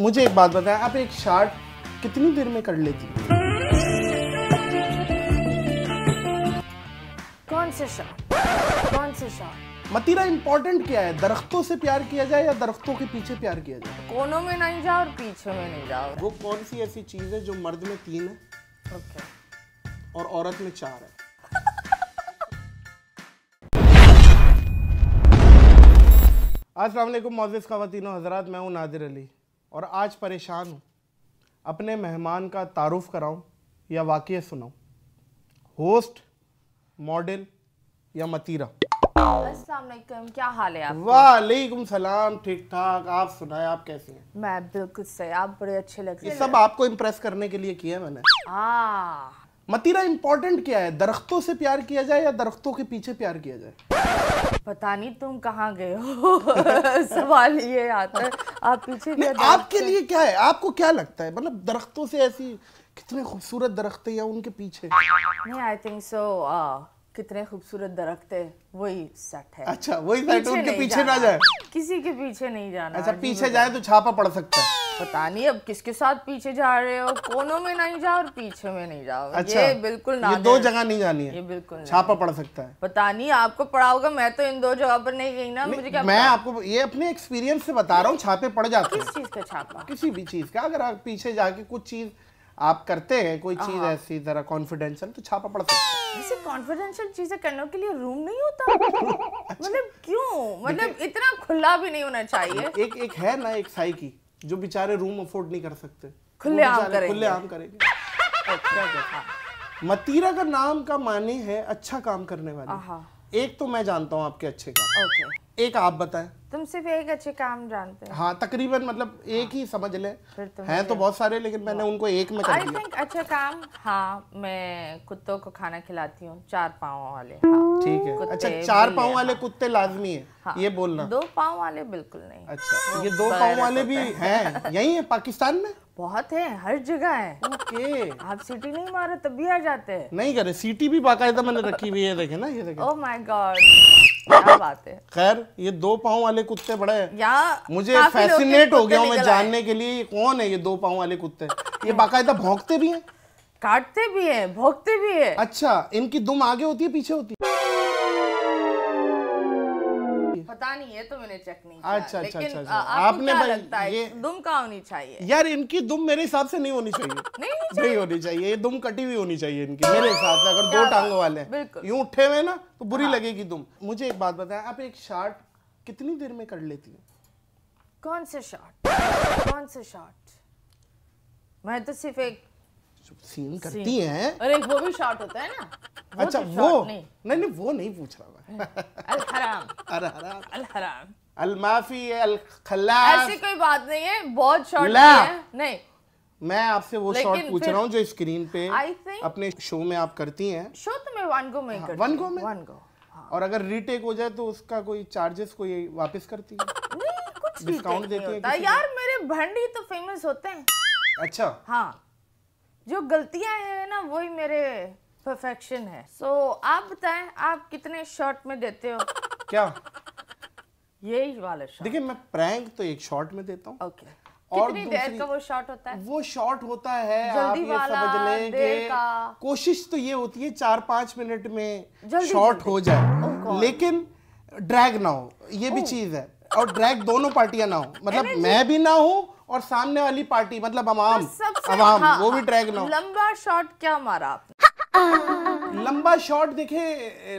मुझे एक बात बताएं आप एक शार्ट कितनी देर में कर लेती कौन से शार्ट कौन से शार्ट मतीरा इम्पोर्टेंट क्या है दरख्तों से प्यार किया जाए या दरख्तों के पीछे प्यार किया जाए कोनों में नहीं जाओ और पीछे में नहीं जाओ वो कौन सी ऐसी चीज है जो मर्द में तीन है okay. और औरत में चार है अस्सलाम वालेकुम मोजिज़ ख़वातिन हज़रात मैं हूँ नादिर अली और आज परेशान हूँ अपने मेहमान का तारुफ कराऊँ या वाक़ सुनाऊँ होस्ट मॉडल या मतीरा अस्सलाम क्या हाल है वालेकुम सलाम ठीक ठाक आप सुनाए आप कैसे हैं मैं बिल्कुल सही आप बड़े अच्छे लग रहे हैं सब आपको इम्प्रेस करने के लिए किया मैंने हाँ। मतीरा इम्पोर्टेंट क्या है दरख्तों से प्यार किया जाए या दरख्तों के पीछे प्यार किया जाए पता नहीं तुम कहाँ गए हो सवाल ये आता है आप पीछे आपके लिए क्या है आपको क्या लगता है मतलब दरख्तों से ऐसी कितने खूबसूरत दरख्त या उनके पीछे नहीं आई थिंक सो कितने खूबसूरत दरख्त है वही सेट है अच्छा वही सेट उनके पीछे ना जाए किसी के पीछे नहीं जाना अच्छा पीछे जाए तो छापा पड़ सकता है पता नहीं अब किसके साथ पीछे जा रहे हो कोनों में नहीं जाओ और पीछे में नहीं जाओ अच्छा, ये बिल्कुल ना दो जगह नहीं जानी है ये बिल्कुल छापा पड़ सकता है पता नहीं आपको पड़ा होगा मैं तो इन दो जगह पर नहीं गई ना मुझे क्या मैं आपको ये अपने एक्सपीरियंस से बता रहा हूँ छापे पड़ जाते किस चीज का छापा किसी भी चीज का अगर आप पीछे जाके कुछ चीज आप करते हैं कोई हाँ, चीज हाँ। ऐसी जरा कॉन्फिडेंशियल तो छापा पड़ सकता है वैसे कॉन्फिडेंशियल चीजें करने के लिए रूम नहीं होता अच्छा। मतलब क्यों मतलब इतना खुला भी नहीं होना चाहिए एक एक है ना एक साई की जो बेचारे रूम अफोर्ड नहीं कर सकते खुले आम करेंगे खुले आम करेंगे अच्छा हाँ। मतीरा का नाम का माने है अच्छा काम करने वाले एक तो मैं जानता हूँ आपके अच्छे काम एक आप बताएं तुम सिर्फ एक अच्छे काम जानते हैं हाँ तकरीबन मतलब एक हाँ। ही समझ ले हैं तो बहुत सारे लेकिन मैंने उनको एक में कर दिया अच्छा काम हाँ मैं कुत्तों को खाना खिलाती हूँ चार पाँव वाले हाँ ठीक है अच्छा चार पाँव वाले हाँ। कुत्ते लाजमी है हाँ। ये बोलना दो पाँव वाले बिल्कुल नहीं अच्छा तो ये दो पाँव वाले भी हैं यही है पाकिस्तान में बहुत है हर जगह है ओके आप सीटी नहीं मारे तब भी आ जाते हैं नहीं करे सीटी भी बाकायदा मैंने रखी हुई है देखे ना ये देखे ओह माय गॉड क्या बात है खैर ये दो पाँव वाले कुत्ते बड़े हैं मुझे फैसिनेट हो गया मैं जानने के लिए कौन है ये दो पाँव वाले कुत्ते ये बाकायदा भोंकते भी हैं काटते भी हैं भोंकते भी हैं अच्छा इनकी दुम आगे होती है पीछे होती है नहीं है तो मैंने चेक नहीं किया अच्छा अच्छा अच्छा आपने क्या लगता है दुम का होनी चाहिए यार इनकी दुम मेरे हिसाब से नहीं होनी चाहिए नहीं होनी चाहिए ये दुम कटी हुई होनी चाहिए इनकी मेरे हिसाब से अगर दो टांगों वाले हैं यूं उठे हुए ना तो बुरी हाँ। लगेगी दुम मुझे एक बात बताए आप एक शॉर्ट कितनी देर में कर लेती हो कौन से शॉर्ट कौन से शॉर्ट मैं तो सिर्फ एक सीन करती हैं अरे वो भी शॉट होता है ना वो अच्छा वो नहीं।, नहीं नहीं वो नहीं पूछ रहा मैं अल हराम अल हराम अल हराम अल माफी है अल खलास ऐसी कोई बात नहीं है बहुत शॉट है नहीं मैं आपसे वो शॉट पूछ रहा हूँ जो स्क्रीन पे अपने शो में आप करती हैं शो तो मैं वन गो में हाँ, वन गो में वन गो हाँ। और अगर रीटेक हो जाए तो उसका कोई चार्जेस कोई वापस करती है नहीं कुछ डिस्काउंट देती है यार मेरे भंडी तो फेमस होते हैं अच्छा हाँ जो गलतियां हैं ना वही मेरे परफेक्शन है सो so, आप बताएं आप कितने शॉट में देते हो क्या यही वाला शॉट देखिए मैं प्रैंक तो एक शॉट में देता हूं ओके okay. और कितनी देर का वो शॉट होता है वो शॉट होता है जल्दी आप ये समझ लें कि कोशिश तो ये होती है चार पांच मिनट में शॉट हो जाए oh लेकिन ड्रैग ना हो ये भी oh। चीज है और ड्रैग दोनों पार्टियां ना हो मतलब मैं भी ना हूं और सामने वाली पार्टी मतलब अमाम अवाम हाँ, वो भी ट्रैक हाँ, ना लंबा शॉट क्या मारा आपने हाँ। लंबा शॉट देखे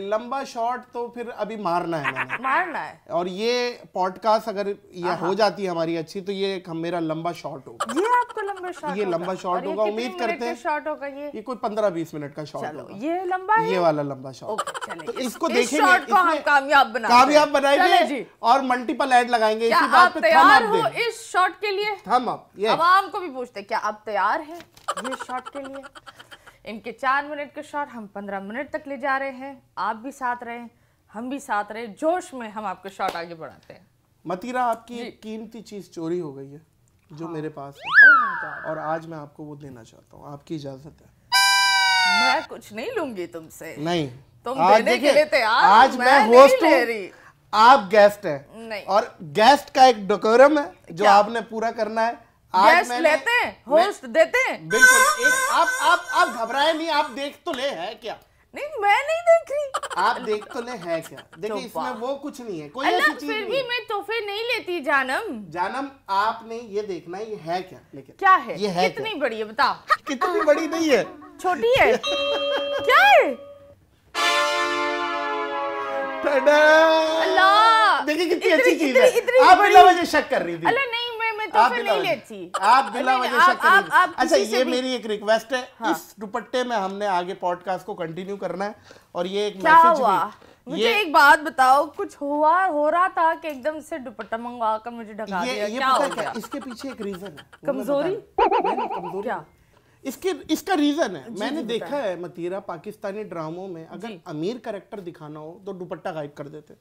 लंबा शॉट तो फिर अभी मारना है मैंने मारना है और ये पॉडकास्ट अगर ये हाँ, हो हाँ। जाती है हमारी अच्छी तो ये मेरा लंबा शॉट होगा ये आपको लंबा शॉट ये लंबा शॉट होगा उम्मीद करते हैं शॉट होगा ये ये कोई पंद्रह बीस मिनट का शॉट होगा ये लंबा ये वाला लंबा शॉट तो इसको देखेंगे कामयाब कामयाब बनाएंगे और मल्टीपल एड लगाएंगे इसी बात तैयार हो इस शॉट के लिए हम आप आवाम को भी पूछते क्या आप तैयार हैं ये शॉट के लिए इनके चार मिनट के शॉट हम पंद्रह मिनट तक ले जा रहे हैं आप भी साथ रहें हम भी साथ रहे जोश में हम आपके शॉट आगे बढ़ाते हैं मतीरा आपकी एक कीमती चीज चोरी हो गई है जो हाँ। मेरे पास है oh और आज मैं आपको वो देना चाहता हूँ आपकी इजाजत है मैं कुछ नहीं लूंगी तुमसे नहीं तुम आज देने के लिए तैयार आज मैं, मैं होस्ट हूँ आप गेस्ट हैं और गेस्ट का एक डोकोरम है जो आपने पूरा करना है गेस्ट लेते हैं होस्ट देते हैं बिल्कुल आप आप आप घबराए नहीं आप देख तो ले है क्या नहीं मैं नहीं देख रही आप देख तो ले है क्या देखिए इसमें वो कुछ नहीं है कोई ऐसी चीज फिर भी मैं तोहफे नहीं लेती जानम जानम आपने ये देखना ये है क्या लेकिन क्या है ये है कितनी बड़ी है बताओ कितनी बड़ी नहीं है छोटी है क्या है अल्लाह देखिए कितनी अच्छी चीज है आप मतलब मुझे शक कर रही थी अल्लाह नहीं आप तो फिर लेती आप बिला वजह से अच्छा ये मेरी एक रिक्वेस्ट है हाँ। इस दुपट्टे में हमने आगे पॉडकास्ट को कंटिन्यू करना है और ये एक मैसेज हुआ मुझे एक बात बताओ कुछ हुआ हो रहा था कि एकदम से दुपट्टा मंगवा कर मुझे ढका दिया ये क्या पता क्या इसके पीछे एक रीजन है कमजोरी कमजोरी क्या इसके इसका रीजन है मैंने देखा है मतीरा पाकिस्तानी ड्रामों में अगर अमीर करेक्टर दिखाना हो तो दुपट्टा गायब कर देते हैं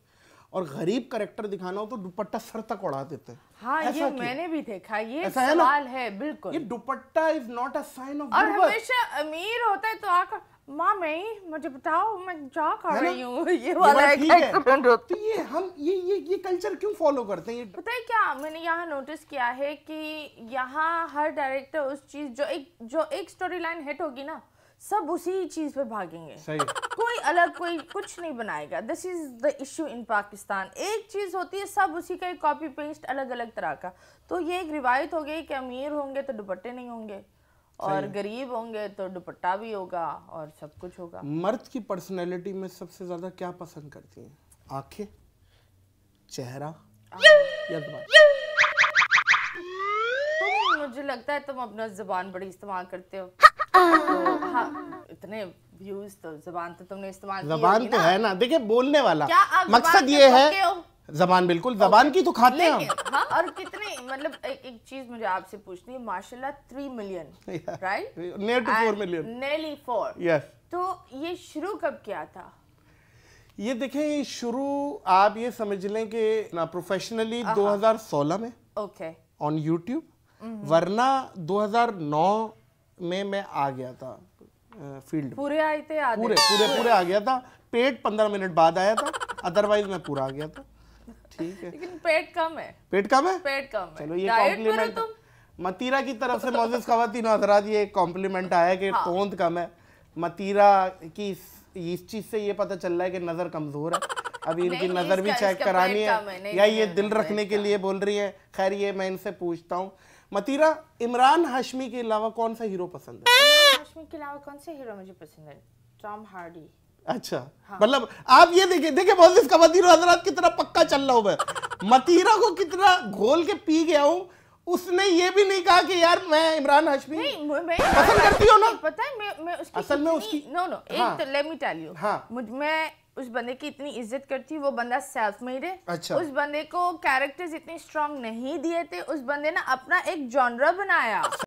और गरीब करेक्टर दिखाना हो तो दुपट्टा सर तक उड़ा देते हैं हाँ ये मैंने भी देखा ये सवाल है, है बिल्कुल ये dupatta is not a sign of और हमेशा अमीर होता है तो आकर माँ मैं ही मुझे बताओ मैं क्या कर रही हूँ ये वाला एक होता तो ये हम ये ये ये कल्चर क्यों फॉलो करते हैं पता है क्या मैंने यहाँ नोटिस किया है कि यहाँ हर डायरेक्टर उस चीज़ जो एक जो एक स्टोरी लाइन हिट होगी ना सब उसी चीज पे भागेंगे सही कोई अलग कोई कुछ नहीं बनाएगा this is the issue in Pakistan एक चीज होती है सब उसी का एक कॉपी पेस्ट अलग अलग तरह का तो ये एक रिवायत हो गई कि अमीर होंगे तो दुपट्टे नहीं होंगे और गरीब होंगे तो दुपट्टा भी होगा और सब कुछ होगा मर्द की पर्सनैलिटी में सबसे ज्यादा क्या पसंद करती हैं आंखें चेहरा या तो मुझे लगता है तुम अपना जबान बड़ी इस्तेमाल करते हो हाँ, इतने व्यूज तो जबान तो तुमने इस्तेमाल जबान तो है ना देखिए बोलने वाला मकसद ये है जबान बिल्कुल जबान की तो खाते हैं हाँ, और कितने मतलब एक, एक चीज मुझे आपसे पूछनी है माशाल्लाह three million right near to four million nearly four yes तो ये शुरू कब किया था ये देखें शुरू आप ये समझ लें कि ना प्रोफेशनली 2016 में ओके ऑन यूट्यूब वरना 2009 में मैं आ गया था फील्ड पूरे आए थे आधे पूरे पूरे पूरे आ गया था पेट पंद्रह मिनट बाद आया था अदरवाइज मैं पूरा आ गया था ठीक है लेकिन पेट कम है पेट कम है पेट कम है चलो ये कॉम्प्लीमेंट मतीरा की तरफ से मोजिज खातिन हजरात ये कॉम्प्लीमेंट आया कि हाँ। तोंद कम है मतीरा की इस चीज से ये पता चल रहा है कि नजर कमजोर है अभी इनकी नजर भी चेक करानी है या ये दिल रखने के लिए बोल रही है खैर ये मैं इनसे पूछता हूँ मतीरा इमरान हाशमी के अलावा कौन सा हीरो पसंद है हाशमी के अलावा कौन हीरो मुझे पसंद है टॉम हार्डी अच्छा हाँ। मतलब आप ये देखिए देखिए मतीरा कितना पक्का चल रहा मैं मतीरा को कितना घोल के पी गया हूँ उसने ये भी नहीं कहा कि यार मैं इमरान हाशमी पसंद करती हूँ ना पता है मैं मैं उसकी असल में उसकी नो नो एक लेट मी टेल यू मैं उस बंदे की इतनी इज्जत करती वो बंदा सेल्फ मेड है अच्छा। उस बंदे को कैरेक्टर्स इतने स्ट्रांग नहीं दिए थे उस बंदे ने अपना एक जॉनरा बनाया